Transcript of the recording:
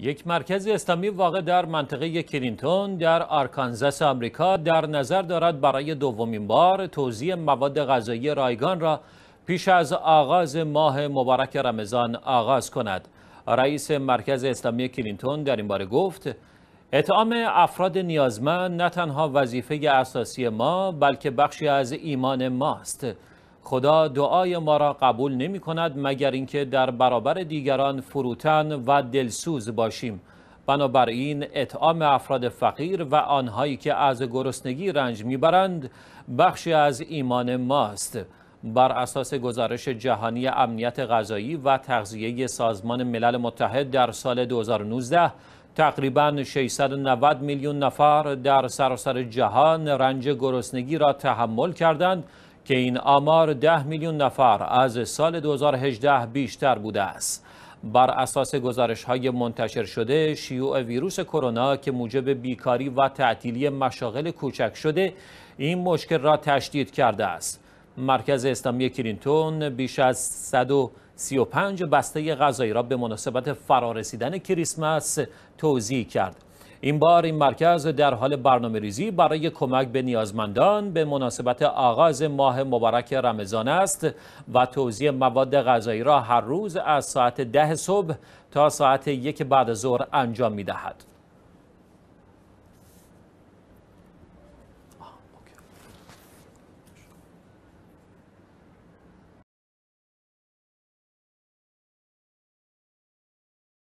یک مرکز اسلامی واقع در منطقه کلینتون در آرکانزاس آمریکا در نظر دارد برای دومین بار توزیع مواد غذایی رایگان را پیش از آغاز ماه مبارک رمضان آغاز کند. رئیس مرکز اسلامی کلینتون در این باره گفت اطعام افراد نیازمند نه تنها وظیفه اساسی ما بلکه بخشی از ایمان ماست. خدا دعای ما را قبول نمی کند مگر اینکه در برابر دیگران فروتن و دلسوز باشیم بنابراین اطعام افراد فقیر و آنهایی که از گرسنگی رنج میبرند بخشی از ایمان ماست بر اساس گزارش جهانی امنیت غذایی و تغذیه سازمان ملل متحد در سال 2019 تقریبا 690 میلیون نفر در سراسر جهان رنج گرسنگی را تحمل کردند که این آمار 10 میلیون نفر از سال 2018 بیشتر بوده است. بر اساس گزارش های منتشر شده شیوع ویروس کرونا که موجب بیکاری و تعطیلی مشاغل کوچک شده این مشکل را تشدید کرده است مرکز اسلامی کرینتون بیش از 135 بسته غذایی را به مناسبت فرارسیدن کریسمس توضیح کرد این بار این مرکز در حال برنامه ریزی برای کمک به نیازمندان به مناسبت آغاز ماه مبارک رمضان است و توزیع مواد غذایی را هر روز از ساعت ده صبح تا ساعت یک بعد ظهر انجام می دهد.